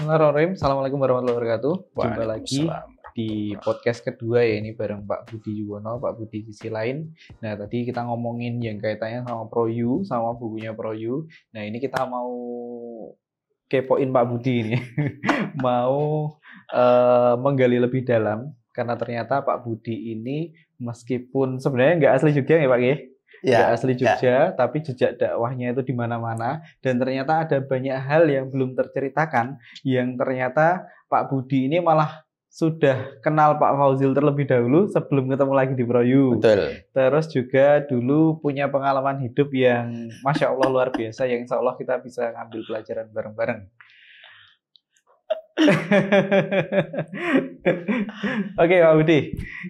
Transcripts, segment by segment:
Bismillahirrahmanirrahim. Assalamualaikum warahmatullahi wabarakatuh. Jumpa lagi di podcast kedua ya ini bareng Pak Budi Yuwono, Pak Budi sisi lain. Nah tadi kita ngomongin yang kaitannya sama Pro Proyu, sama bukunya Pro Proyu. Nah ini kita mau kepoin Pak Budi ini, mau uh, menggali lebih dalam karena ternyata Pak Budi ini meskipun sebenarnya nggak asli Jogja ya Pak ya ya, asli ya. Jogja, ya. tapi jejak dakwahnya itu di mana-mana dan ternyata ada banyak hal yang belum terceritakan yang ternyata Pak Budi ini malah sudah kenal Pak Fauzil terlebih dahulu sebelum ketemu lagi di Proyu. Betul. Terus juga dulu punya pengalaman hidup yang masya Allah luar biasa yang insya Allah kita bisa ngambil pelajaran bareng-bareng. Oke okay, Pak Budi,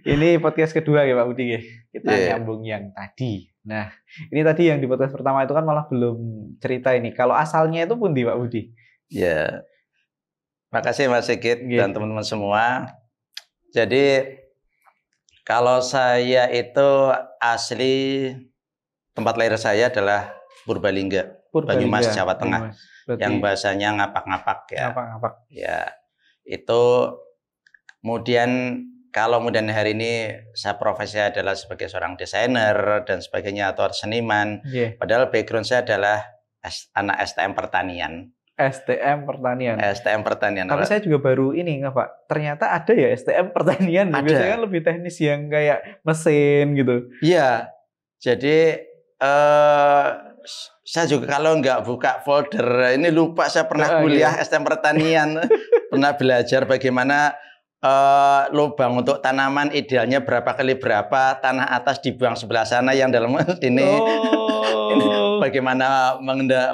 ini podcast kedua ya Pak Budi. Ya. Kita yeah. nyambung yang tadi. Nah, ini tadi yang di podcast pertama itu kan malah belum cerita ini. Kalau asalnya itu pun di Pak Budi. Ya. Makasih Mas Sigit gitu. dan teman-teman semua. Jadi kalau saya itu asli tempat lahir saya adalah Purbalingga, Purbalingga Banyumas, Jawa Tengah. Berarti... Yang bahasanya ngapak-ngapak ya. Ngapak-ngapak. Ya. Itu kemudian kalau kemudian hari ini saya profesi adalah sebagai seorang desainer dan sebagainya atau seniman, yeah. padahal background saya adalah anak STM pertanian. STM pertanian. STM pertanian. Tapi saya juga baru ini nggak pak. Ternyata ada ya STM pertanian. Ada. Biasanya kan lebih teknis yang kayak mesin gitu. Iya. Jadi eh, saya juga kalau nggak buka folder ini lupa saya pernah oh, kuliah iya. STM pertanian, pernah belajar bagaimana uh, lubang untuk tanaman idealnya berapa kali berapa, tanah atas dibuang sebelah sana yang dalam ini. Oh. ini bagaimana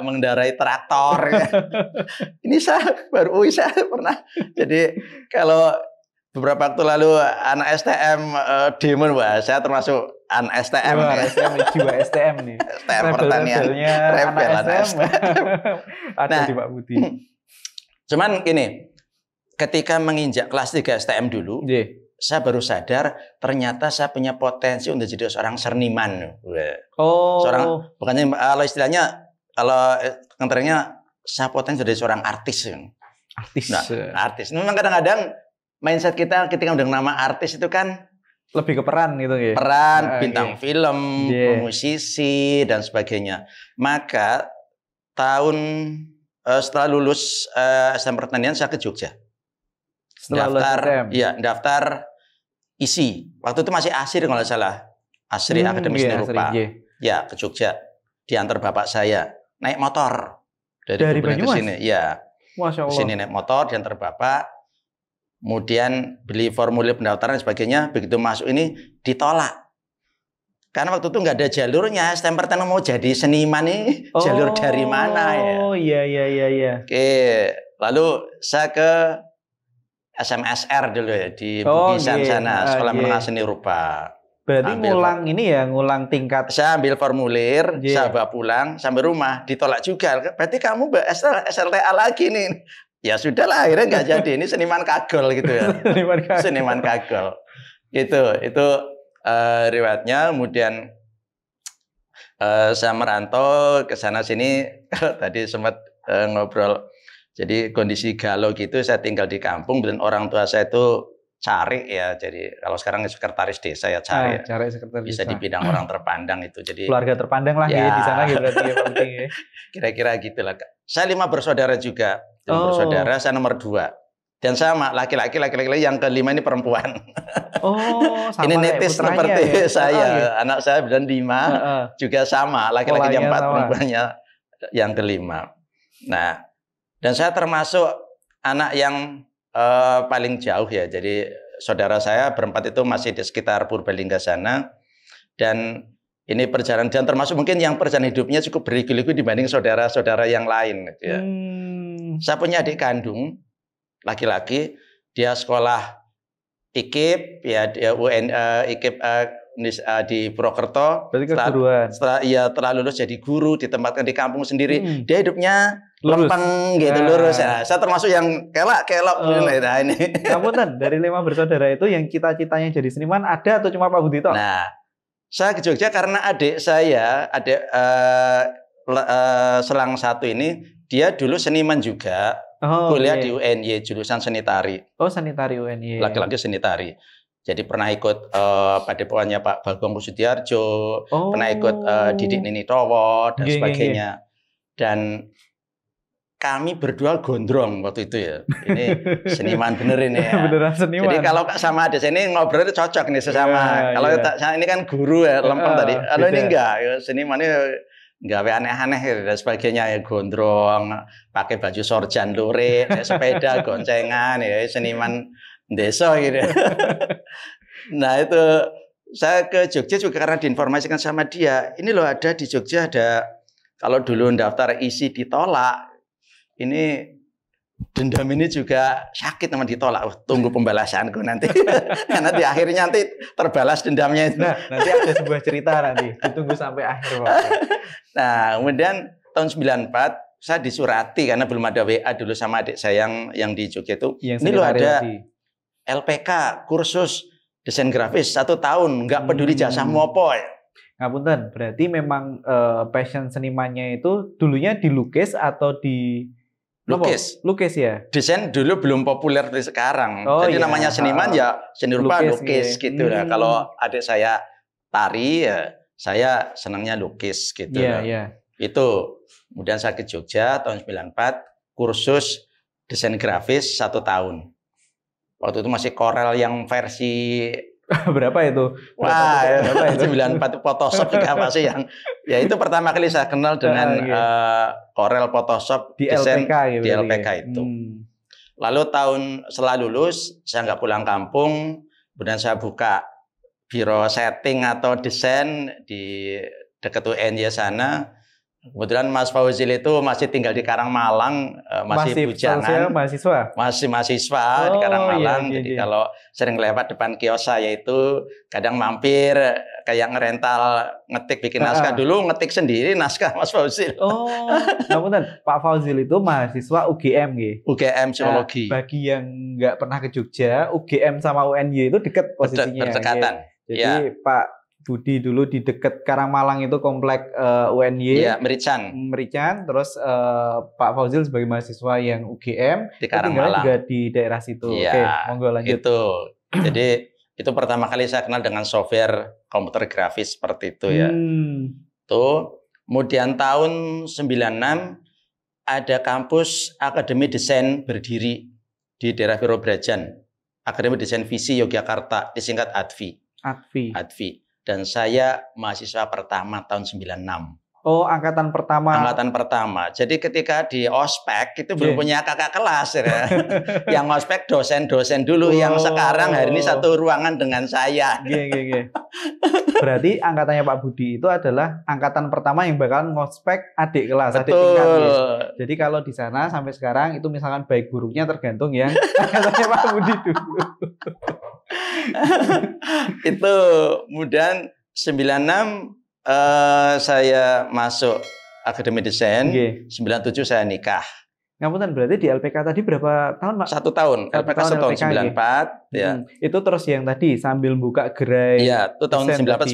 mengendarai traktor. ya. ini saya baru UI oh, saya pernah. Jadi kalau beberapa waktu lalu anak STM uh, eh, demon wah saya termasuk anak STM wah, nih. STM jiwa STM nih. STM rebel pertanian. Rebel anak STM. Ada nah, di Pak Budi. Hmm. Cuman ini ketika menginjak kelas 3 STM dulu, yeah. saya baru sadar ternyata saya punya potensi untuk jadi seorang seniman. Oh. Seorang bukannya kalau istilahnya kalau kenternya eh, saya potensi jadi seorang artis. Artis. Nah, artis. Memang kadang-kadang mindset kita ketika udah nama artis itu kan lebih ke peran gitu ya. Peran, ah, bintang okay. film, yeah. musisi dan sebagainya. Maka tahun eh, setelah lulus uh, eh, STM pertanian saya ke Jogja. Setelah daftar, iya daftar isi. Waktu itu masih asir kalau salah, asri hmm, akademis iya, Nerupa. Asri, iya. Ya ke Jogja, diantar bapak saya naik motor dari, dari ke sini. Ya, Masya Allah. sini naik motor diantar bapak. Kemudian beli formulir pendaftaran dan sebagainya. Begitu masuk ini ditolak karena waktu itu nggak ada jalurnya stamper mau jadi seniman nih oh, jalur dari mana ya oh iya iya iya, iya. oke lalu saya ke SMSR dulu ya di oh, iya. sana, ah, Sekolah okay. Iya. Menengah Seni Rupa. Berarti ambil ngulang ini ya, ngulang tingkat. Saya ambil formulir, yeah. saya bawa pulang sampai rumah, ditolak juga. Berarti kamu SLTA lagi nih. Ya sudah lah, akhirnya nggak jadi. Ini seniman kagol gitu ya. seniman kagol. Seniman kagol. Gitu, itu uh, riwayatnya. Kemudian uh, saya merantau ke sana sini. Tadi sempat uh, ngobrol jadi kondisi galau gitu saya tinggal di kampung dan orang tua saya itu cari ya jadi kalau sekarang sekretaris desa ya cari, ah, ya. cari sekretaris bisa di bidang orang terpandang itu jadi keluarga terpandang lah ya, di sana gitu berarti ya penting ya kira-kira gitulah saya lima bersaudara juga lima oh. bersaudara saya nomor dua dan sama laki-laki laki-laki yang kelima ini perempuan oh sama ini netis seperti ya? Gitu. saya oh, iya. anak saya bilang lima uh, uh. juga sama laki-laki yang empat perempuannya yang kelima nah dan saya termasuk anak yang uh, paling jauh ya. Jadi saudara saya berempat itu masih di sekitar Purbalingga sana. Dan ini perjalanan dan termasuk mungkin yang perjalanan hidupnya cukup berliku-liku dibanding saudara-saudara yang lain. Gitu ya. Hmm. Saya punya adik kandung laki-laki, dia sekolah IKIP ya dia UN uh, eh, IKIP uh, eh, di Purwokerto. Berarti Setelah, setelah ia telah lulus jadi guru ditempatkan di kampung sendiri. Hmm. Dia hidupnya lurus. lempeng gitu nah. lurus ya. Saya termasuk yang kelak kelak oh. Gitu, nah ini. Kamu kan dari lima bersaudara itu yang cita-citanya jadi seniman ada atau cuma Pak toh? Nah, saya ke Jogja karena adik saya, adik uh, uh, selang satu ini dia dulu seniman juga. Oh, kuliah okay. di UNY jurusan tari. Oh, tari UNY. Laki-laki tari. Jadi pernah ikut uh, eh, padepokannya Pak Bagong Kusudiarjo, oh. pernah ikut uh, Didik oh. Nini Towo dan yeah, iya, iya. sebagainya. Yeah, yeah. Dan kami berdua gondrong waktu itu ya. Ini seniman bener ini ya. Beneran seniman. Jadi kalau sama ada ini ngobrol cocok nih sesama. Yeah, kalau yeah. ini kan guru ya, lempeng uh, tadi. Kalau ini enggak, ya, seniman ini enggak aneh-aneh ya, dan sebagainya ya gondrong, pakai baju sorjan lurik, sepeda goncengan ya seniman desa gitu. nah itu saya ke Jogja juga karena diinformasikan sama dia, ini loh ada di Jogja ada kalau dulu daftar isi ditolak, ini dendam ini juga sakit teman ditolak. oh, tunggu pembalasanku nanti. nanti akhirnya nanti terbalas dendamnya itu. Nah, nanti ada sebuah cerita nanti. Ditunggu sampai akhir waktu. nah, kemudian tahun 94 saya disurati karena belum ada WA dulu sama adik saya yang yang di Jogja itu. Yang ini lo ada LPK kursus desain grafis satu tahun nggak peduli hmm. jasa hmm. Nah, Ngapunten, berarti memang uh, passion senimannya itu dulunya dilukis atau di Lukis. Lukis ya. Desain dulu belum populer seperti sekarang. Oh, Jadi iya. namanya seniman ya seni rupa lukis, lukis iya. gitu. Hmm. kalau adik saya tari ya saya senangnya lukis gitu. Yeah, iya, yeah. Itu kemudian saya ke Jogja tahun 94 kursus desain grafis satu tahun. Waktu itu masih Corel yang versi berapa itu? Wah, ya. berapa itu? 94 Photoshop juga apa sih yang ya itu pertama kali saya kenal dengan uh, Corel Photoshop di desain LPK, gitu ya, di LPK itu. Hmm. Lalu tahun setelah lulus saya nggak pulang kampung, kemudian saya buka biro setting atau desain di dekat UNY sana. Kebetulan Mas Fauzil itu masih tinggal di Karangmalang, eh, masih, masih bujangan. mahasiswa? Masih mahasiswa oh, di iya, Karangmalang. Iya, iya, Jadi iya. kalau sering lewat depan kios saya itu kadang mampir kayak ngerental ngetik bikin naskah. Dulu ngetik sendiri naskah Mas Fauzil. Oh, namun Pak Fauzil itu mahasiswa UGM gitu. UGM nah, Psikologi. Nah, bagi yang nggak pernah ke Jogja, UGM sama UNY itu dekat posisinya. Berdekatan. Gitu. Jadi ya. Pak Budi dulu di dekat Karang Malang itu komplek uh, eh, UNY. Iya, Merican. Merican, terus uh, Pak Fauzil sebagai mahasiswa yang UGM di Karangmalang juga di daerah situ. Iya, Oke, monggo lanjut. Itu. Jadi itu pertama kali saya kenal dengan software komputer grafis seperti itu ya. Hmm. Tuh, kemudian tahun 96 ada kampus Akademi Desain berdiri di daerah Virobrajan. Akademi Desain Visi Yogyakarta disingkat ADVI. ADVI. ADVI dan saya mahasiswa pertama tahun 96. Oh, angkatan pertama. Angkatan pertama. Jadi ketika di ospek itu yeah. belum punya kakak kelas ya. yang ospek dosen-dosen dulu oh. yang sekarang hari ini satu ruangan dengan saya. Yeah, yeah, yeah. Berarti angkatannya Pak Budi itu adalah angkatan pertama yang bakal ngospek adik kelas, Betul. adik tingkat. Ya. Jadi kalau di sana sampai sekarang itu misalkan baik buruknya tergantung yang angkatannya Pak Budi dulu. itu kemudian 96 uh, eh, saya masuk akademi desain, okay. 97 saya nikah. Ngapunten berarti di LPK tadi berapa tahun Pak? Satu tahun. Satu LPK tahun, LPK, 94 ya? ya. Hmm. Itu terus yang tadi sambil buka gerai. Iya, itu tahun 94 95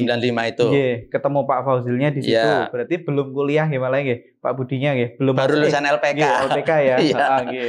itu. Iya, ketemu Pak Fauzilnya di situ. Ya. Berarti belum kuliah ya malah nggih, ya, Pak Budinya nggih, ya, belum baru lulusan LPK. Nggih, LPK ya. Iya. Heeh, iya.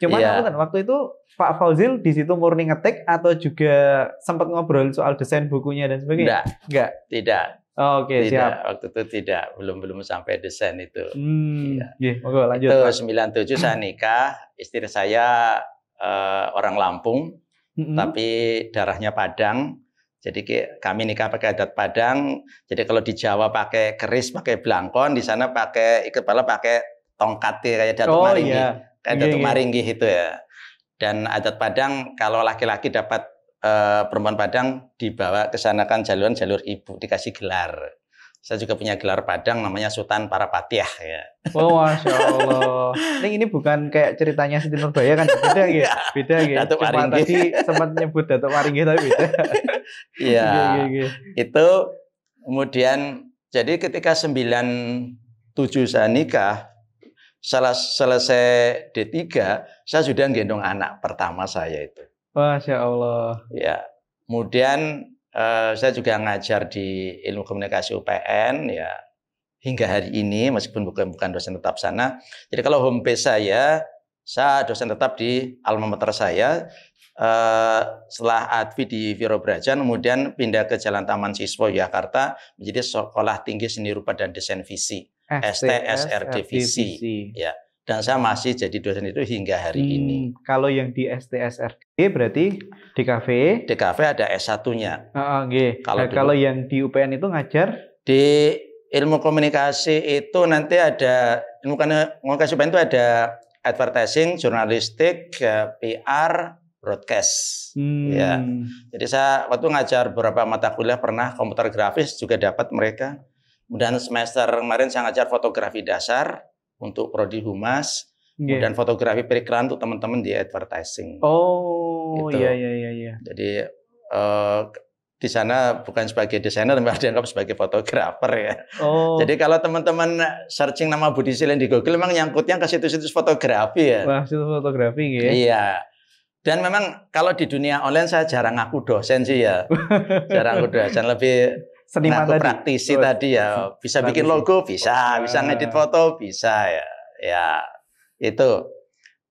Cuman ya. ngapunten waktu itu Pak Fauzil di situ murni ngetik atau juga sempat ngobrol soal desain bukunya dan sebagainya? Enggak. Enggak. Tidak. Oh, Oke, okay, siap. Waktu itu tidak, belum belum sampai desain itu. Hmm. Ya. Yeah, oke, lanjut. Itu 97 saya nikah, istri saya uh, orang Lampung, hmm tapi darahnya Padang. Jadi kami nikah pakai adat Padang. Jadi kalau di Jawa pakai keris, pakai belangkon, di sana pakai kepala pakai tongkat kayak datu oh, maringgi, iya. kayak iya, iya. maringgi itu ya. Dan adat Padang kalau laki-laki dapat Eh, perempuan Padang dibawa ke sana kan jalur jalur ibu dikasih gelar. Saya juga punya gelar Padang namanya Sultan Parapatiah ya. Oh, Masya Allah. ini, ini bukan kayak ceritanya Siti Nurbaya kan beda ya. Beda ya. Datuk Cuma tadi sempat nyebut Datuk Waringin tapi beda. Iya. iya, iya, iya. Itu kemudian jadi ketika 97 saya nikah salah selesai D3 saya sudah gendong anak pertama saya itu. Masya Allah. Ya. Kemudian uh, saya juga ngajar di ilmu komunikasi UPN ya hingga hari ini meskipun bukan bukan dosen tetap sana. Jadi kalau homebase saya, saya dosen tetap di alma mater saya. uh, setelah Advi di Viro Brajan, kemudian pindah ke Jalan Taman Siswo Yogyakarta menjadi Sekolah Tinggi Seni Rupa dan Desain Visi STSRDVC. Ya dan saya masih jadi dosen itu hingga hari hmm, ini. Kalau yang di STSRD berarti di DKV ada S1-nya. Oh, okay. Kalau nah, kalau yang di UPN itu ngajar di ilmu komunikasi itu nanti ada ilmu komunikasi UPN itu ada advertising, jurnalistik, eh, PR, broadcast. Hmm. Ya. Jadi saya waktu ngajar beberapa mata kuliah pernah komputer grafis juga dapat mereka. Kemudian semester kemarin saya ngajar fotografi dasar, untuk prodi humas, yeah. kemudian fotografi periklan untuk teman-teman di advertising. Oh, gitu. iya iya iya iya. Jadi uh, di sana bukan sebagai desainer, tapi dianggap sebagai fotografer ya. Oh. Jadi kalau teman-teman searching nama Budi Silen di Google, memang nyangkutnya ke situs-situs fotografi ya. Wah, situs fotografi gitu ya. Iya. Dan memang kalau di dunia online saya jarang aku dosen sih ya. jarang aku dosen, lebih seniman nah, tadi. praktisi oh. tadi ya bisa praktisi. bikin logo bisa, oh. bisa ngedit foto bisa ya. Ya itu.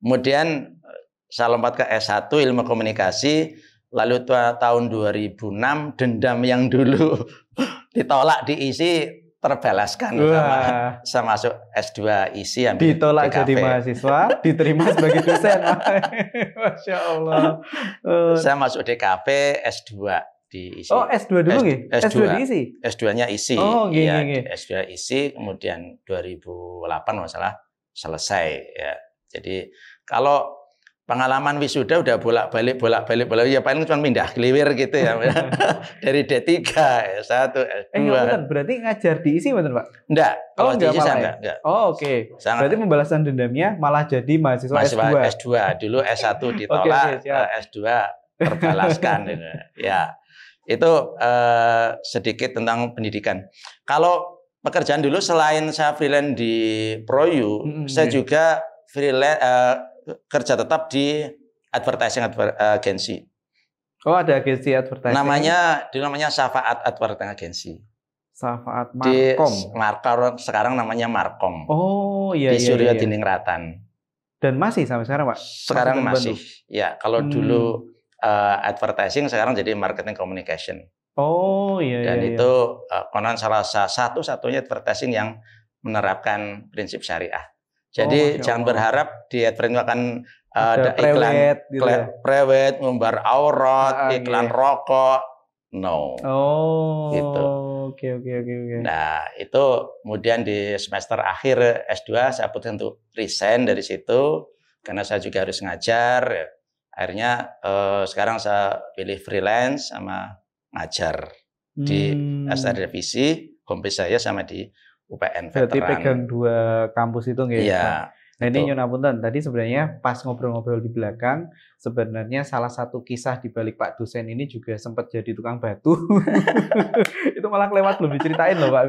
Kemudian eh, saya lompat ke S1 ilmu komunikasi lalu tahun 2006 dendam yang dulu ditolak diisi terbalaskan sama saya masuk S2 isi yang ditolak DKV. jadi mahasiswa diterima sebagai dosen Masya Allah eh. saya masuk DKP S2 diisi. Oh, S2 dulu S, S, S2, S2 diisi. S2-nya isi. Oh, gini, ya, gini. S2 isi kemudian 2008 masalah selesai ya. Jadi kalau pengalaman wisuda udah bolak-balik bolak-balik bolak balik ya paling cuma pindah keliwir gitu ya. Dari D3 S1 S2. Eh, bukan, berarti ngajar diisi betul Pak? Enggak. Oh, kalau oh, enggak diisi malah. Enggak, enggak. Ya? Oh, oke. Okay. Berarti pembalasan dendamnya malah jadi mahasiswa, mahasiswa S2. S2. Dulu S1 ditolak, okay, okay, S2 terbalaskan. ya. Itu eh, sedikit tentang pendidikan. Kalau pekerjaan dulu selain saya freelance di Proyu, mm -hmm. saya iya. juga freelance eh, kerja tetap di advertising adver, eh, agency. Oh, ada agensi advertising. Namanya di namanya Safaat Advertising Agency. Safaat Markom. Di Markar sekarang namanya Markom. Oh, iya Di iya, Suryo iya. Dan masih sampai sekarang, Pak? Sekarang masih. masih. Ya, kalau hmm. dulu uh, advertising sekarang jadi marketing communication. Oh iya. iya Dan iya, itu iya. Uh, konon salah satu satunya advertising yang menerapkan prinsip syariah. Jadi oh, jangan Allah. berharap di advertising akan uh, eh, ada iklan gitu ya? prewed, ngumbar aurat, ah, iya. iklan iya. rokok. No. Oh. Gitu. Oke, oke, oke, oke. Nah, itu kemudian di semester akhir S2 saya putuskan untuk resign dari situ karena saya juga harus ngajar akhirnya eh, sekarang saya pilih freelance sama ngajar hmm. di STR revisi kompis saya sama di UPN Berarti pegang dua kampus itu nggak ya? Nah, nah ini Yuna Punten, tadi sebenarnya pas ngobrol-ngobrol di belakang, sebenarnya salah satu kisah di balik Pak dosen ini juga sempat jadi tukang batu. itu malah lewat belum diceritain loh Pak.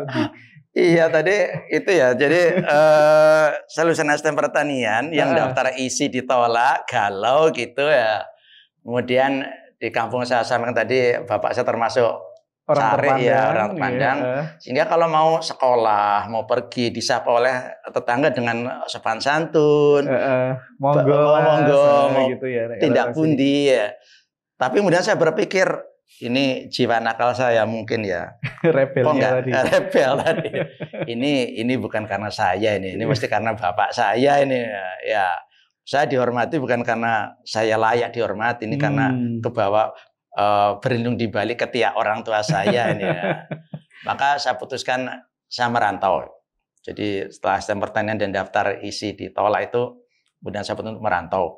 Iya tadi itu ya. Jadi uh, eh, solusi nasdem pertanian yang daftar isi ditolak, galau gitu ya. Kemudian di kampung saya sampaikan tadi bapak saya termasuk orang cari ya orang iya, terpandang. Iya. Sehingga kalau mau sekolah, mau pergi disapa oleh tetangga dengan sopan santun. Uh, uh, monggo, monggo, monggo, gitu ya, tindak pundi ya. Tapi kemudian saya berpikir ini jiwa nakal saya mungkin ya. repel oh, enggak? tadi. Rebel tadi. ini ini bukan karena saya ini, ini mesti karena bapak saya ini ya. Saya dihormati bukan karena saya layak dihormati, ini hmm. karena kebawa uh, berlindung di balik ketiak orang tua saya ini. Ya. Maka saya putuskan saya merantau. Jadi setelah saya pertanyaan dan daftar isi di Tola itu, kemudian saya putuskan merantau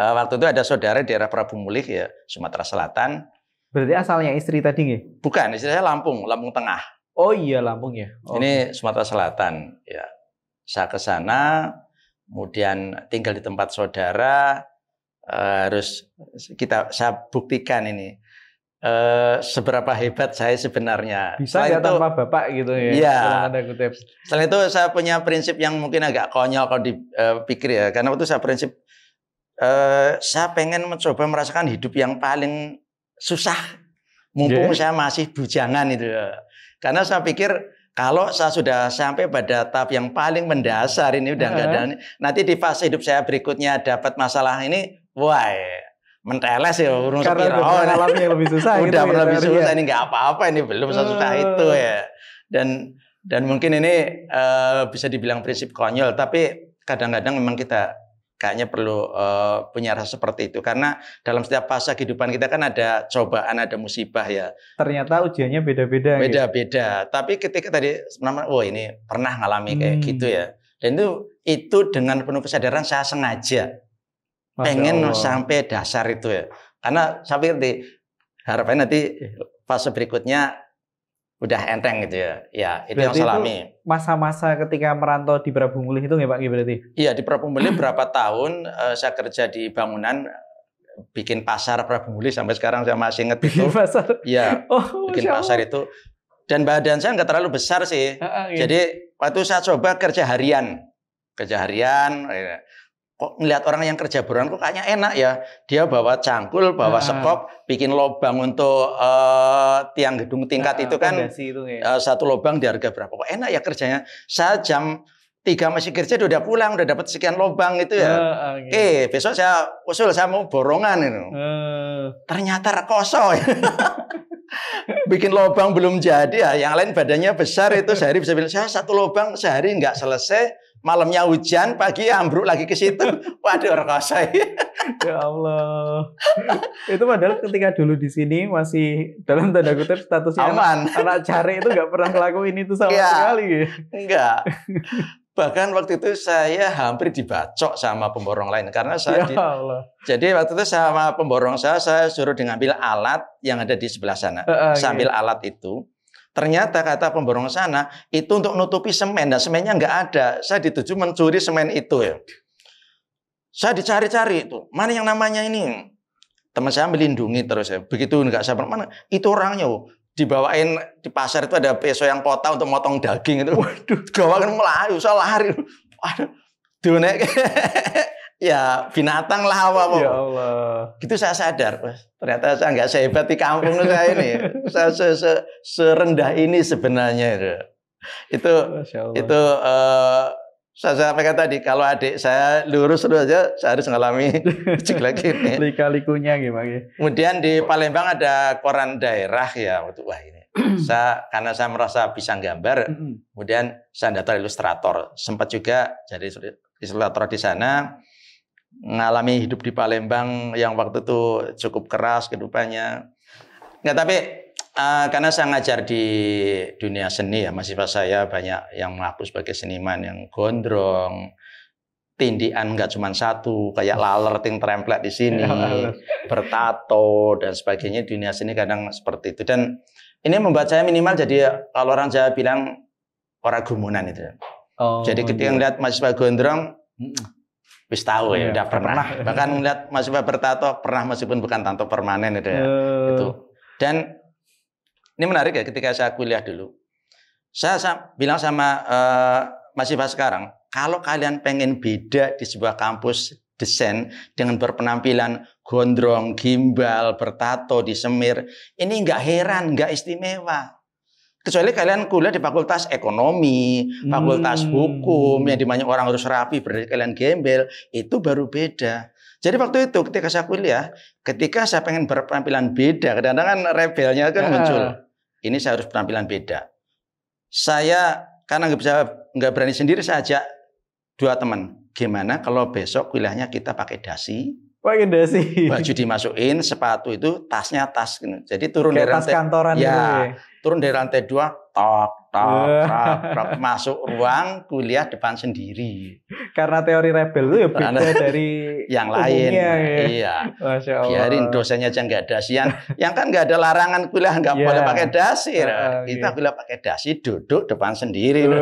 uh, waktu itu ada saudara di daerah Prabu Mulih ya Sumatera Selatan. Berarti asalnya istri tadi nggih? Bukan, istri saya Lampung, Lampung Tengah. Oh iya Lampung ya. Oh. Ini Sumatera Selatan ya. Saya ke sana, kemudian tinggal di tempat saudara. Uh, eh, harus kita saya buktikan ini uh, seberapa hebat saya sebenarnya. Bisa ya tanpa bapak gitu ya. Iya. Selain itu saya punya prinsip yang mungkin agak konyol kalau dipikir ya. Karena waktu itu saya prinsip eh, saya pengen mencoba merasakan hidup yang paling susah mumpung yeah. saya masih bujangan itu. Karena saya pikir kalau saya sudah sampai pada tahap yang paling mendasar ini udah nggak ada nanti di fase hidup saya berikutnya dapat masalah ini, wah menteles ya urung Karena sepiro. yang lebih susah. udah gitu, ya, lebih susah ya. ini nggak apa-apa ini belum susah, susah itu ya. Dan dan mungkin ini uh, bisa dibilang prinsip konyol tapi kadang-kadang memang kita kayaknya perlu uh, punya rasa seperti itu karena dalam setiap fase kehidupan kita kan ada cobaan ada musibah ya ternyata ujiannya beda-beda gitu. beda-beda gitu. tapi ketika tadi nama oh ini pernah ngalami kayak hmm. gitu ya dan itu itu dengan penuh kesadaran saya sengaja Masya pengen Allah. sampai dasar itu ya karena saya pikir di harapannya nanti fase berikutnya udah enteng gitu ya. Ya, itu berarti yang salami. Masa-masa ketika merantau di Prabu Mulih itu nggak Pak gitu berarti? Iya, di Prabu Mulih berapa tahun uh, saya kerja di bangunan bikin pasar Prabu Mulih sampai sekarang saya masih inget bikin itu. pasar. Iya. Oh, bikin pasar itu dan badan saya nggak terlalu besar sih. Uh, gitu. Jadi waktu saya coba kerja harian. Kerja harian ya kok ngelihat orang yang kerja buruan kok kayaknya enak ya. Dia bawa cangkul, bawa ah. sekop, bikin lobang untuk uh, tiang gedung tingkat ah, itu kan itu ya. uh, satu lobang di harga berapa? Kok enak ya kerjanya. Saya jam tiga masih kerja udah pulang, udah dapat sekian lobang itu ya. Uh, Oke, okay, besok saya usul saya mau borongan itu. Uh. Eh. Ternyata rekoso. ya. bikin lobang belum jadi ya. Yang lain badannya besar itu sehari bisa bilang saya satu lobang sehari nggak selesai malamnya hujan, pagi ambruk lagi ke situ. Waduh, rekosai. Ya. ya Allah. Itu padahal ketika dulu di sini masih dalam tanda kutip statusnya aman. Anak, anak cari itu nggak pernah ngelakuin itu sama ya, sekali. Enggak. Bahkan waktu itu saya hampir dibacok sama pemborong lain karena saya ya Allah. Di, jadi waktu itu sama pemborong saya saya suruh diambil alat yang ada di sebelah sana. Uh, uh, sambil alat itu Ternyata kata pemborong sana itu untuk nutupi semen dan semennya nggak ada. Saya dituju mencuri semen itu ya. Saya dicari-cari itu. Mana yang namanya ini? Teman saya melindungi terus ya. Begitu nggak sabar mana itu orangnya dibawain di pasar itu ada peso yang kota untuk motong daging itu. Waduh, gawakan melayu, saya lari. Waduh, dunek. ya binatang lah apa apa. Ya Allah. Gitu saya sadar, ternyata saya nggak sehebat di kampung saya ini. saya se -se serendah ini sebenarnya itu. Itu itu uh, eh, saya sampaikan tadi kalau adik saya lurus lurus aja saya harus mengalami lagi. ini. Lika-likunya gimana? Kemudian di Palembang ada koran daerah ya untuk wah ini. saya karena saya merasa bisa gambar, kemudian saya daftar ilustrator. Sempat juga jadi ilustrator di sana ngalami hidup di Palembang yang waktu itu cukup keras kehidupannya. Nggak tapi uh, karena saya ngajar di dunia seni ya, mahasiswa saya banyak yang mengaku sebagai seniman yang gondrong, tindian nggak cuma satu, kayak laler ting template di sini, iya, bertato dan sebagainya dunia seni kadang seperti itu. Dan ini membuat saya minimal jadi kalau orang Jawa bilang orang gumunan itu. Oh, Jadi ketika iya. mahasiswa gondrong, wis tahu ya, ya udah pernah. pernah. Bahkan ngeliat Iba bertato pernah meskipun bukan tato permanen itu ya. Eh. Itu. Dan ini menarik ya ketika saya kuliah dulu. Saya, saya bilang sama uh, eh, Iba sekarang, kalau kalian pengen beda di sebuah kampus desain dengan berpenampilan gondrong, gimbal, bertato, disemir, ini nggak heran, nggak istimewa. Kecuali kalian kuliah di fakultas ekonomi, hmm. fakultas hukum yang dimana orang harus rapi berarti kalian gembel, itu baru beda. Jadi waktu itu ketika saya kuliah, ketika saya pengen berpenampilan beda, kadang-kadang kan rebelnya kan ya. muncul. Ini saya harus penampilan beda. Saya karena nggak bisa nggak berani sendiri saja dua teman. Gimana kalau besok kuliahnya kita pakai dasi, Pakai dasi. Baju dimasukin, sepatu itu tasnya tas gitu. Jadi turun Kayak dari tas rantai kantoran ya, ini. Gitu ya? turun dari rantai dua, tok eh. tok tok, masuk ruang kuliah depan sendiri. Karena teori rebel itu ya beda dari yang lain. Ya. Iya. Masya Allah. Biarin dosennya aja nggak dasian. yang kan nggak ada larangan kuliah nggak yeah. boleh pakai dasi. Uh, Kita iya. kuliah pakai dasi duduk depan sendiri.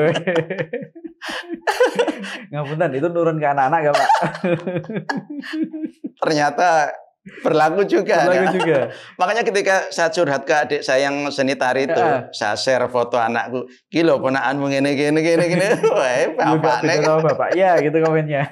Ngapunten itu nurun ke anak-anak gak ya, Pak? ternyata berlaku juga. Berlaku ya. juga. Makanya ketika saya curhat ke adik saya yang seni tari itu, saya share foto anakku, kilo ponakan gini gini gini gini, wah kan. bapak nih. bapak, ya gitu komennya.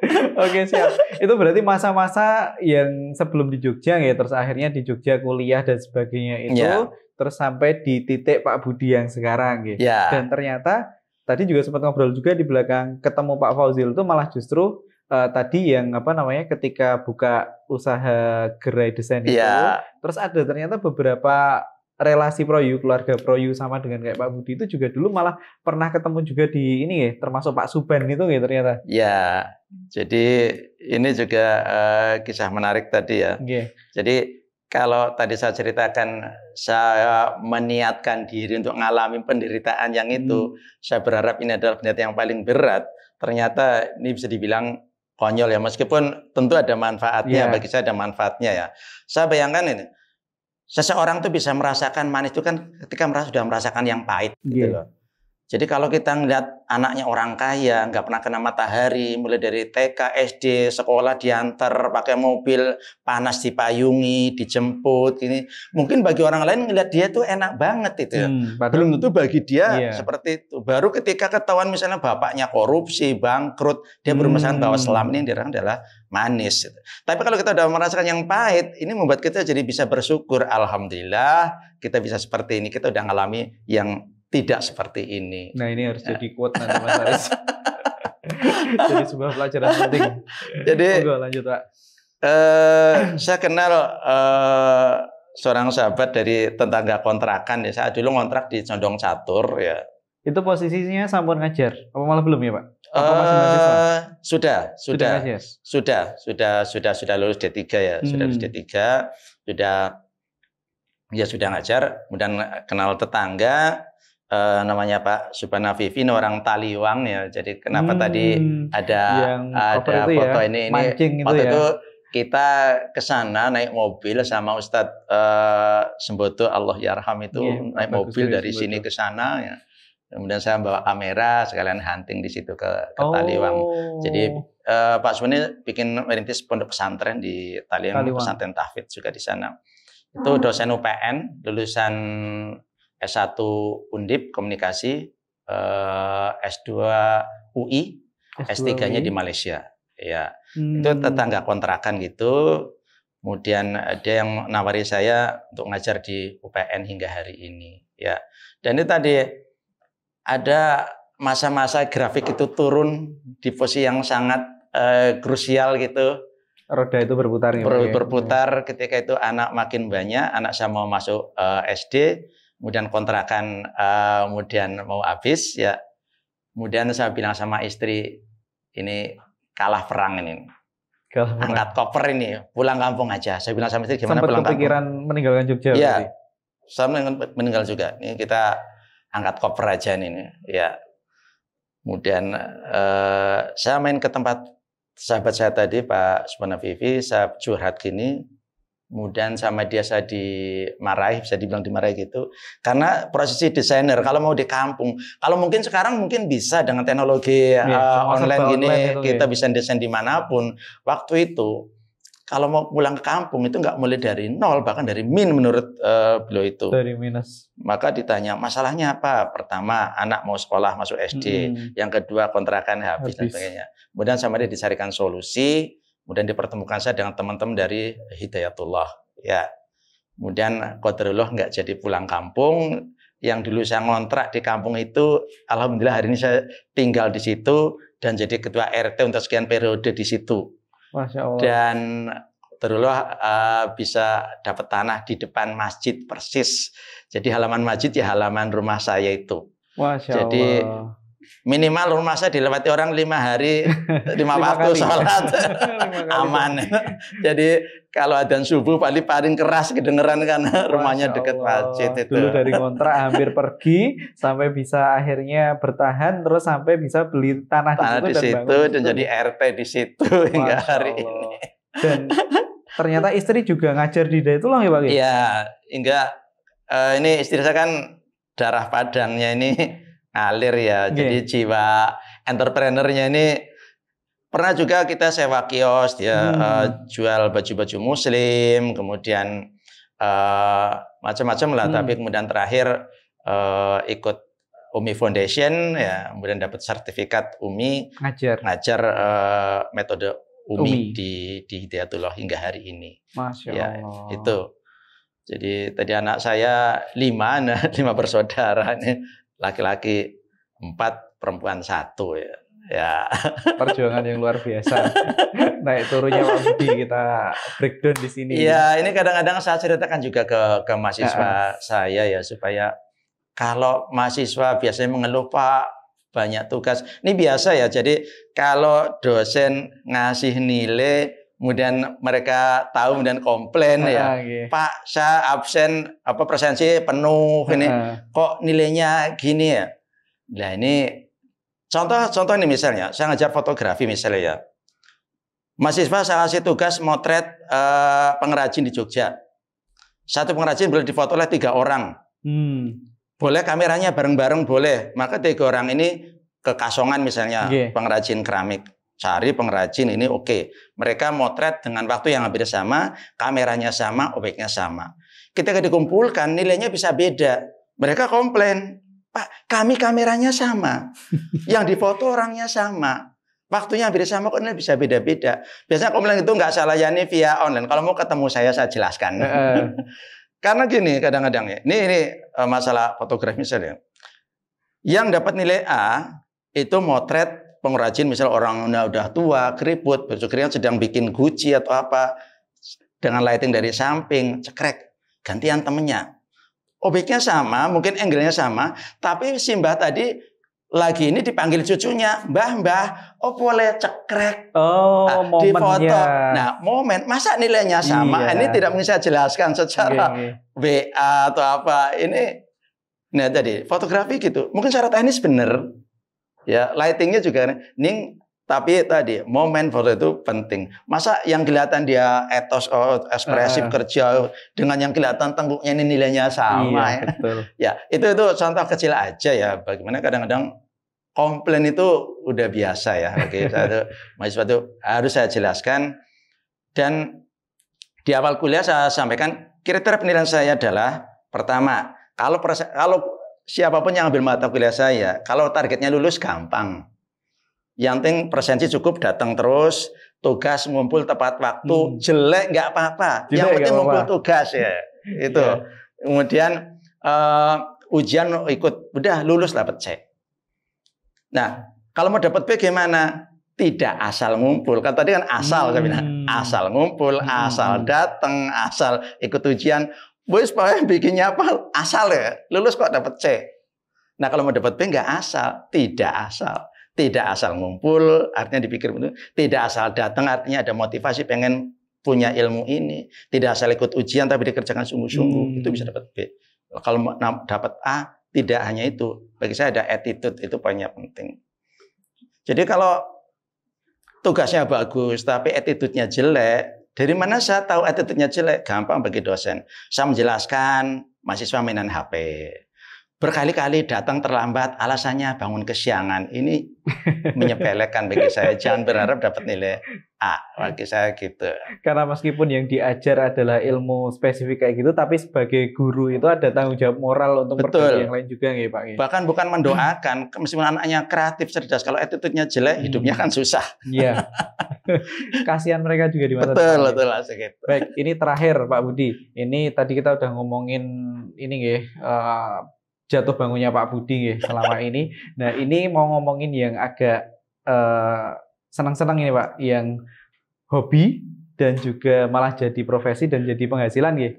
Oke siap. Itu berarti masa-masa yang sebelum di Jogja ya, terus akhirnya di Jogja kuliah dan sebagainya itu, ya. terus sampai di titik Pak Budi yang sekarang gitu. Ya. Dan ternyata tadi juga sempat ngobrol juga di belakang ketemu Pak Fauzil itu malah justru uh, tadi yang apa namanya ketika buka usaha gerai desain itu, yeah. terus ada ternyata beberapa relasi Proyu, keluarga Proyu sama dengan kayak Pak Budi itu juga dulu malah pernah ketemu juga di ini ya, termasuk Pak Suban itu ya ternyata. Ya, jadi ini juga uh, kisah menarik tadi ya. Yeah. Jadi kalau tadi saya ceritakan saya meniatkan diri untuk mengalami penderitaan yang itu, hmm. saya berharap ini adalah penderitaan yang paling berat. Ternyata ini bisa dibilang konyol ya meskipun tentu ada manfaatnya yeah. bagi saya ada manfaatnya ya saya bayangkan ini seseorang tuh bisa merasakan manis itu kan ketika merasa sudah merasakan yang pahit gitu iya. loh jadi kalau kita ngeliat anaknya orang kaya, nggak pernah kena matahari, mulai dari TK, SD, sekolah diantar, pakai mobil, panas dipayungi, dijemput, ini mungkin bagi orang lain ngeliat dia tuh enak banget itu. Ya. Hmm, Belum tentu bagi dia iya. seperti itu. Baru ketika ketahuan misalnya bapaknya korupsi, bangkrut, dia hmm. bermesan bahwa selam ini dirang adalah manis. Gitu. Tapi kalau kita udah merasakan yang pahit, ini membuat kita jadi bisa bersyukur. Alhamdulillah kita bisa seperti ini, kita udah ngalami yang tidak seperti ini. Nah ini harus ya. jadi kuat nanti Mas Aris. jadi sebuah pelajaran penting. Jadi Monggo lanjut Pak. Eh, saya kenal eh, seorang sahabat dari tetangga kontrakan ya. Saya dulu kontrak di Condong Catur ya. Itu posisinya sampun ngajar, apa malah belum ya Pak? Apa masih Uh, sudah, sudah, sudah, sudah, sudah, sudah, lulus D3 ya, hmm. sudah lulus hmm. D3, sudah, ya sudah ngajar, kemudian kenal tetangga, uh, namanya Pak Subhana orang Taliwang ya. Jadi kenapa hmm, tadi ada ada ya, foto ya, ini ini gitu waktu itu, ya. itu kita ke sana naik mobil sama Ustadz uh, Semboto Allah Yarham itu yeah, naik mobil dari sini ke sana ya. Kemudian saya bawa kamera sekalian hunting di situ ke, ke oh. Taliwang. Jadi uh, eh, Pak Suni bikin merintis pondok pesantren di Taliwang, Taliwang. pesantren Tahfidz juga di sana. Itu oh. dosen UPN, lulusan S1 Undip Komunikasi, eh, S2 UI, S3-nya di Malaysia. Ya. Hmm. Itu tetangga kontrakan gitu. Kemudian eh, dia yang nawari saya untuk ngajar di UPN hingga hari ini. Ya. Dan itu tadi ada masa-masa grafik itu turun di posisi yang sangat eh, krusial gitu. Roda itu berputar ya. ya? berputar ketika itu anak makin banyak, anak saya mau masuk eh, SD, kemudian kontrakan uh, kemudian mau habis ya kemudian saya bilang sama istri ini kalah perang ini kalah perang. angkat koper ini pulang kampung aja saya bilang sama istri gimana Sempat pulang kepikiran kampung meninggalkan Jogja ya saya meninggal juga ini kita angkat koper aja ini ya kemudian uh, saya main ke tempat sahabat saya tadi Pak Vivi saya curhat gini kemudian sama dia saya dimarahi bisa dibilang dimarahi gitu karena prosesi desainer kalau mau di kampung kalau mungkin sekarang mungkin bisa dengan teknologi ya, uh, online gini online kita ya. bisa desain dimanapun waktu itu kalau mau pulang ke kampung itu nggak mulai dari nol bahkan dari min menurut uh, beliau itu dari minus maka ditanya masalahnya apa pertama anak mau sekolah masuk SD hmm. yang kedua kontrakan habis, habis. dan sebagainya kemudian sama dia dicarikan solusi Kemudian dipertemukan saya dengan teman-teman dari Hidayatullah. Ya. Kemudian Qadrullah nggak jadi pulang kampung. Yang dulu saya ngontrak di kampung itu, alhamdulillah hari ini saya tinggal di situ dan jadi ketua RT untuk sekian periode di situ. Masya Allah. Dan Qadrullah uh, eh, bisa dapat tanah di depan masjid persis. Jadi halaman masjid ya halaman rumah saya itu. Masya Jadi minimal rumah saya dilewati orang lima hari lima waktu sholat aman jadi kalau ada subuh paling paling keras kedengeran kan rumahnya dekat masjid itu dulu dari kontrak hampir pergi sampai bisa akhirnya bertahan terus sampai bisa beli tanah, tanah di situ, dan, dan jadi RT di situ Masya hingga hari Allah. ini dan ternyata istri juga ngajar di daerah loh ya Pak iya hingga uh, ini istri saya kan darah padangnya ini ngalir ya. Yeah. Jadi jiwa entrepreneurnya ini pernah juga kita sewa kios dia hmm. uh, jual baju-baju muslim, kemudian uh, macam-macam lah. Hmm. Tapi kemudian terakhir uh, ikut Umi Foundation ya, kemudian dapat sertifikat Umi ngajar ngajar uh, metode Umi, Umi. di di Hidayatullah hingga hari ini. Masya ya, Allah. Itu. Jadi tadi anak saya lima, nah lima bersaudara laki-laki empat, perempuan satu ya. Ya. Perjuangan yang luar biasa. Naik turunnya waktu kita breakdown di sini. Ya ini kadang-kadang saya ceritakan juga ke ke mahasiswa ya. saya ya supaya kalau mahasiswa biasanya mengeluh Pak banyak tugas. Ini biasa ya. Jadi kalau dosen ngasih nilai kemudian mereka tahu dan komplain ya, ah, ya okay. Pak saya absen apa presensi penuh ini ah, ah. kok nilainya gini ya nah ini contoh-contoh ini misalnya saya ngajar fotografi misalnya ya mahasiswa saya kasih tugas motret eh, pengrajin di Jogja satu pengrajin boleh difoto oleh tiga orang hmm. boleh kameranya bareng-bareng boleh maka tiga orang ini kekasongan misalnya okay. pengrajin keramik cari pengrajin ini oke. Okay. Mereka motret dengan waktu yang hampir sama, kameranya sama, obeknya sama. kita Ketika dikumpulkan nilainya bisa beda. Mereka komplain, Pak, kami kameranya sama. Yang difoto orangnya sama. Waktunya hampir sama kok ini bisa beda-beda. Biasanya komplain itu nggak salah ya nih via online. Kalau mau ketemu saya, saya jelaskan. Karena gini kadang-kadang ya. Ini, ini eh, masalah fotografi misalnya. Yang dapat nilai A itu motret pengrajin misal orang udah tua, keriput, bersukirnya sedang bikin guci atau apa dengan lighting dari samping, cekrek, gantian temennya. obyeknya sama, mungkin angle-nya sama, tapi simbah tadi lagi ini dipanggil cucunya, Mbah Mbah, oh boleh cekrek. Oh, nah, momennya. Di foto. Nah, momen, masa nilainya sama? Iya. Ini tidak bisa jelaskan secara WA atau apa. Ini, nah jadi fotografi gitu. Mungkin secara teknis benar, Ya, lightingnya juga ning tapi tadi momen foto itu penting. Masa yang kelihatan dia etos oh, ekspresif uh. kerja dengan yang kelihatan tengkuknya ini nilainya sama iya, ya. Betul. ya, itu itu contoh kecil aja ya bagaimana kadang-kadang komplain itu udah biasa ya oke satu itu mahasiswa itu harus saya jelaskan dan di awal kuliah saya sampaikan kriteria penilaian saya adalah pertama kalau kalau siapapun yang ambil mata kuliah saya, kalau targetnya lulus gampang. Yang penting presensi cukup datang terus, tugas ngumpul tepat waktu, hmm. jelek nggak apa-apa. Yang penting ngumpul -apa. ngumpul tugas ya. Itu. Yeah. Kemudian uh, ujian ikut, udah lulus dapat C. Nah, kalau mau dapat B gimana? Tidak asal ngumpul. Kan tadi kan asal hmm. saya bilang, hmm. asal ngumpul, hmm. asal datang, asal ikut ujian. Boys pokoknya bikinnya apa? Asal ya. Lulus kok dapat C. Nah kalau mau dapat B nggak asal. Tidak asal. Tidak asal ngumpul, artinya dipikir betul. Tidak asal datang, artinya ada motivasi pengen punya ilmu ini. Tidak asal ikut ujian, tapi dikerjakan sungguh-sungguh. Hmm. Itu bisa dapat B. Kalau dapat A, tidak hanya itu. Bagi saya ada attitude, itu poinnya penting. Jadi kalau tugasnya bagus, tapi attitude-nya jelek, dari mana saya tahu attitude-nya jelek? Gampang bagi dosen. Saya menjelaskan mahasiswa mainan HP. Berkali-kali datang terlambat, alasannya bangun kesiangan. Ini menyepelekan bagi saya. Jangan berharap dapat nilai A bagi saya gitu. Karena meskipun yang diajar adalah ilmu spesifik kayak gitu, tapi sebagai guru itu ada tanggung jawab moral untuk Betul. yang lain juga nggak Pak? Bahkan bukan mendoakan, meskipun anaknya kreatif, cerdas. Kalau attitude-nya jelek, hidupnya hmm. kan susah. Iya. Kasihan mereka juga di masa betul, Betul, betul. Baik, ini terakhir Pak Budi. Ini tadi kita udah ngomongin ini nggih uh, jatuh bangunnya Pak Budi nggih selama ini. Nah, ini mau ngomongin yang agak uh, senang-senang ini Pak, yang hobi dan juga malah jadi profesi dan jadi penghasilan ya.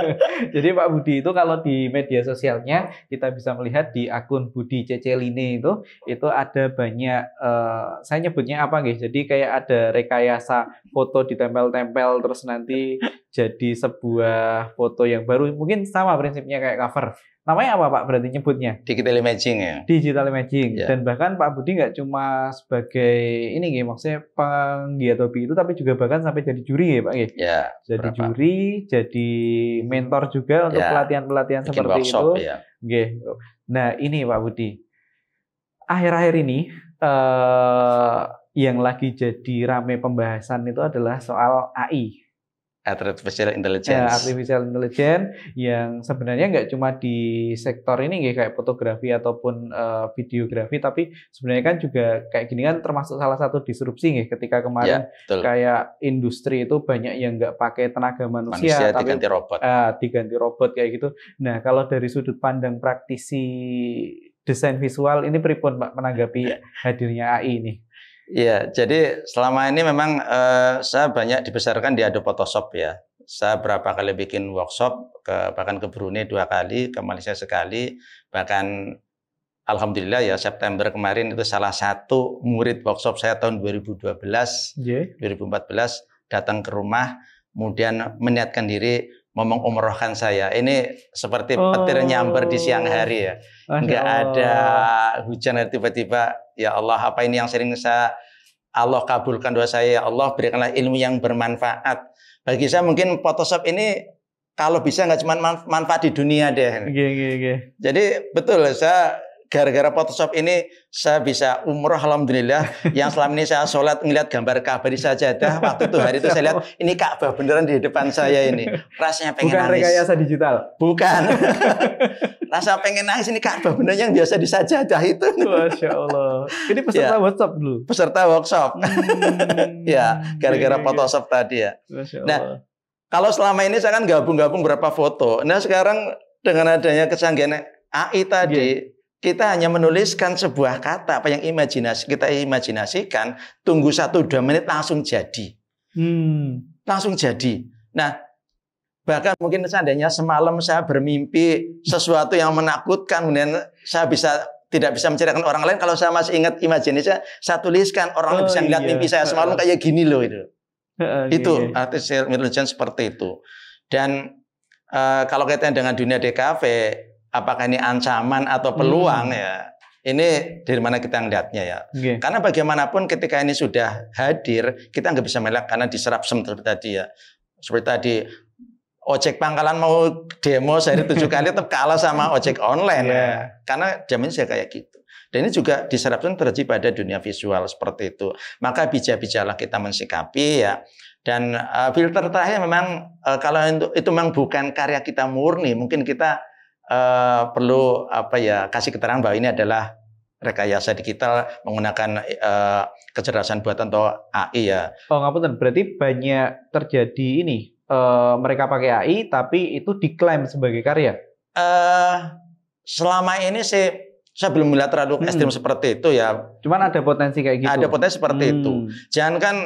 jadi Pak Budi itu kalau di media sosialnya kita bisa melihat di akun Budi Ceceline itu itu ada banyak uh, saya nyebutnya apa nggih. Jadi kayak ada rekayasa foto ditempel-tempel terus nanti jadi sebuah foto yang baru mungkin sama prinsipnya kayak cover namanya apa Pak berarti nyebutnya? Digital imaging ya. Digital imaging. yeah. Dan bahkan Pak Budi nggak cuma sebagai ini gitu maksudnya penggiat hobi itu tapi juga bahkan sampai jadi juri ya Pak ya Ya. Jadi berapa? juri, jadi mentor juga untuk ya. pelatihan-pelatihan Bikin seperti workshop, itu. Ya. Nah, ini Pak Budi. Akhir-akhir ini uh, yang lagi jadi rame pembahasan itu adalah soal AI artificial ya, intelligence. Ya, artificial intelligence yang sebenarnya nggak cuma di sektor ini kayak fotografi ataupun uh, videografi, tapi sebenarnya kan juga kayak gini kan termasuk salah satu disrupsi nih ketika kemarin ya, kayak industri itu banyak yang nggak pakai tenaga manusia, manusia tapi diganti robot. Uh, diganti robot kayak gitu. Nah kalau dari sudut pandang praktisi desain visual ini pripun Pak menanggapi ya. hadirnya AI ini? Iya, jadi selama ini memang uh, saya banyak dibesarkan di Adobe Photoshop ya. Saya berapa kali bikin workshop, ke, bahkan ke Brunei dua kali, ke Malaysia sekali, bahkan Alhamdulillah ya September kemarin itu salah satu murid workshop saya tahun 2012, yeah. 2014 datang ke rumah, kemudian meniatkan diri mengumrohkan saya. Ini seperti oh. petir nyamber di siang hari ya. Enggak ada hujan tiba-tiba ya Allah apa ini yang sering saya Allah kabulkan doa saya ya Allah berikanlah ilmu yang bermanfaat. Bagi saya mungkin Photoshop ini kalau bisa nggak cuma manfaat di dunia deh. Okay, okay, okay. Jadi betul saya gara-gara Photoshop ini saya bisa umroh alhamdulillah yang selama ini saya sholat ngeliat gambar Ka'bah di sajadah waktu itu hari itu saya lihat ini Ka'bah beneran di depan saya ini rasanya pengen bukan nangis bukan rekayasa digital bukan rasa pengen nangis ini Ka'bah beneran yang biasa di sajadah itu Masya Allah ini ya. peserta ya. workshop dulu peserta workshop hmm. ya gara-gara iya, iya. Photoshop tadi ya Masya nah, Allah. nah kalau selama ini saya kan gabung-gabung berapa foto nah sekarang dengan adanya kesanggihan AI tadi yeah kita hanya menuliskan sebuah kata apa yang imajinasi kita imajinasikan, tunggu satu dua menit langsung jadi. Hmm. Langsung jadi. Nah, bahkan mungkin seandainya semalam saya bermimpi sesuatu yang menakutkan, kemudian saya bisa tidak bisa menceritakan orang lain. Kalau saya masih ingat imajinasi saya, tuliskan orang oh, bisa melihat iya. mimpi saya semalam uh, kayak gini loh itu. Uh, iya, itu iya. artificial intelligence seperti itu. Dan uh, kalau kaitan dengan dunia DKV, apakah ini ancaman atau hmm. peluang hmm. ya ini dari mana kita melihatnya ya. Okay. Karena bagaimanapun ketika ini sudah hadir, kita nggak bisa melihat karena diserap seperti tadi ya. Seperti tadi ojek pangkalan mau demo sehari tujuh kali tetap kalah sama ojek online yeah. Iya. Karena zaman saya kayak gitu. Dan ini juga diserapkan terjadi pada dunia visual seperti itu. Maka bijak-bijaklah kita mensikapi ya. Dan uh, filter terakhir memang uh, kalau itu, itu memang bukan karya kita murni, mungkin kita uh, perlu apa ya kasih keterangan bahwa ini adalah rekayasa digital menggunakan uh, kecerdasan buatan atau AI ya. Oh ngapain berarti banyak terjadi ini uh, mereka pakai AI tapi itu diklaim sebagai karya. Uh, selama ini sih saya belum melihat terlalu ekstrim hmm. seperti itu ya. Cuman ada potensi kayak gitu. Ada potensi seperti hmm. itu. Jangan kan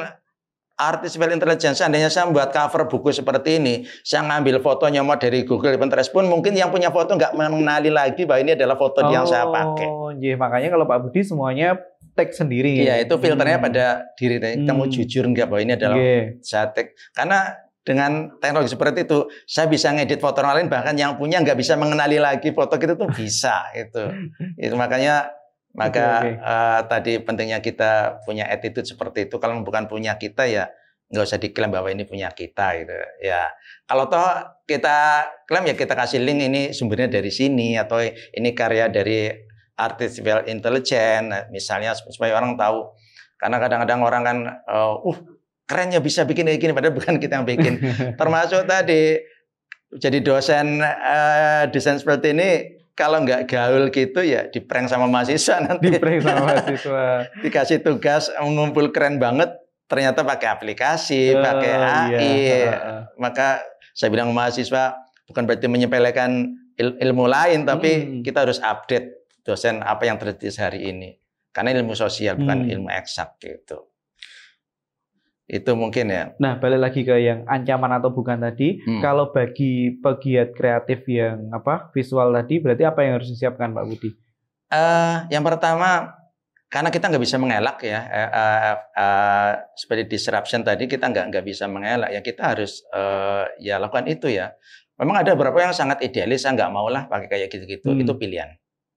artificial intelligence seandainya saya membuat cover buku seperti ini saya ngambil fotonya mau dari Google Pinterest pun mungkin yang punya foto nggak mengenali lagi bahwa ini adalah foto oh, yang saya oh, pakai. Oh, yeah. makanya kalau Pak Budi semuanya tag sendiri. Iya, itu filternya hmm. pada diri hmm. kamu jujur nggak bahwa ini adalah yeah. saya tag karena dengan teknologi seperti itu saya bisa ngedit foto orang lain bahkan yang punya nggak bisa mengenali lagi foto kita tuh bisa itu itu makanya maka okay, okay. Uh, eh, tadi pentingnya kita punya attitude seperti itu. Kalau bukan punya kita ya nggak usah diklaim bahwa ini punya kita gitu ya kalau toh kita klaim ya kita kasih link ini sumbernya dari sini atau ini karya dari artificial intelligence nah, misalnya supaya orang tahu karena kadang-kadang orang kan eh, uh kerennya bisa bikin kayak gini padahal bukan kita yang bikin termasuk tadi jadi dosen uh, desain seperti ini kalau nggak gaul gitu ya di prank sama mahasiswa nanti. prank sama mahasiswa. Dikasih tugas ngumpul keren banget, ternyata pakai aplikasi, oh, pakai AI. Iya. Maka saya bilang mahasiswa bukan berarti menyepelekan il ilmu lain, tapi hmm. kita harus update dosen apa yang terjadi hari ini. Karena ilmu sosial bukan hmm. ilmu eksak gitu. Itu mungkin ya. Nah, balik lagi ke yang ancaman atau bukan tadi. Hmm. Kalau bagi pegiat kreatif yang apa visual tadi, berarti apa yang harus disiapkan Pak Budi? Uh, yang pertama, karena kita nggak bisa mengelak ya, uh, uh, uh, seperti disruption tadi kita nggak nggak bisa mengelak ya kita harus uh, ya lakukan itu ya. Memang ada beberapa yang sangat idealis, saya nggak lah pakai kayak gitu-gitu. Hmm. Itu pilihan,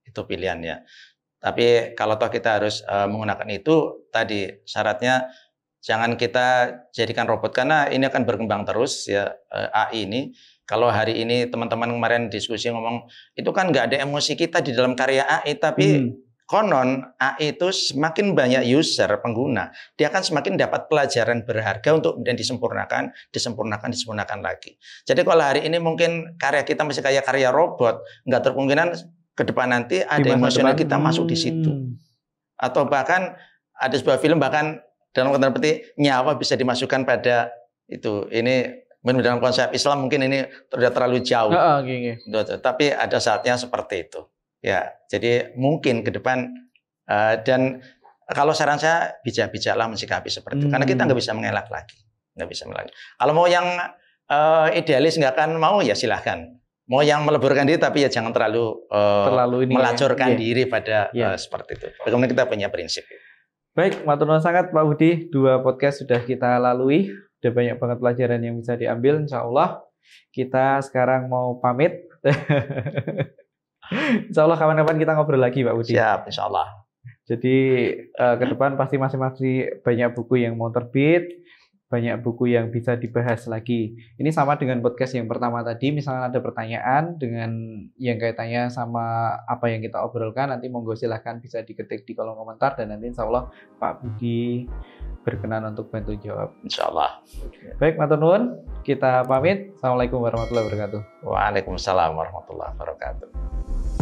itu pilihan ya. Tapi kalau toh kita harus uh, menggunakan itu tadi syaratnya Jangan kita jadikan robot karena ini akan berkembang terus ya eh, AI ini. Kalau hari ini teman-teman kemarin diskusi ngomong itu kan nggak ada emosi kita di dalam karya AI, tapi hmm konon AI itu semakin banyak user pengguna, dia akan semakin dapat pelajaran berharga untuk kemudian disempurnakan, disempurnakan, disempurnakan lagi. Jadi kalau hari ini mungkin karya kita masih kayak karya robot, nggak terkemungkinan ke depan nanti ada emosional kita masuk di situ. Hmm. Atau bahkan ada sebuah film bahkan dalam konteks peti nyawa bisa dimasukkan pada itu ini dalam konsep Islam mungkin ini sudah terlalu jauh. Uh, uh, gini. Tapi ada saatnya seperti itu. Ya, jadi mungkin ke depan uh, dan kalau saran saya bijak-bijaklah mensikapi seperti itu. Hmm. Karena kita hmm. nggak bisa mengelak lagi, nggak bisa mengelak. Kalau mau yang uh, idealis nggak akan mau ya silahkan. Mau yang meleburkan diri tapi ya jangan terlalu, uh, terlalu ini ya. melacurkan ya. diri pada yeah. Iya. uh, seperti itu. Bagaimana kita punya prinsip itu. Baik, maturnuwun sangat Pak Budi. Dua podcast sudah kita lalui. Sudah banyak banget pelajaran yang bisa diambil insya Allah. Kita sekarang mau pamit. insya Allah kapan-kapan kita ngobrol lagi Pak Budi. Siap, insya Allah. Jadi uh, ke depan pasti masih masih banyak buku yang mau terbit banyak buku yang bisa dibahas lagi. Ini sama dengan podcast yang pertama tadi, misalnya ada pertanyaan dengan yang kaitannya sama apa yang kita obrolkan, nanti monggo silahkan bisa diketik di kolom komentar dan nanti insya Allah Pak Budi berkenan untuk bantu jawab. Insya Allah. Baik, Matunun, kita pamit. Assalamualaikum warahmatullahi wabarakatuh. Waalaikumsalam warahmatullahi wabarakatuh.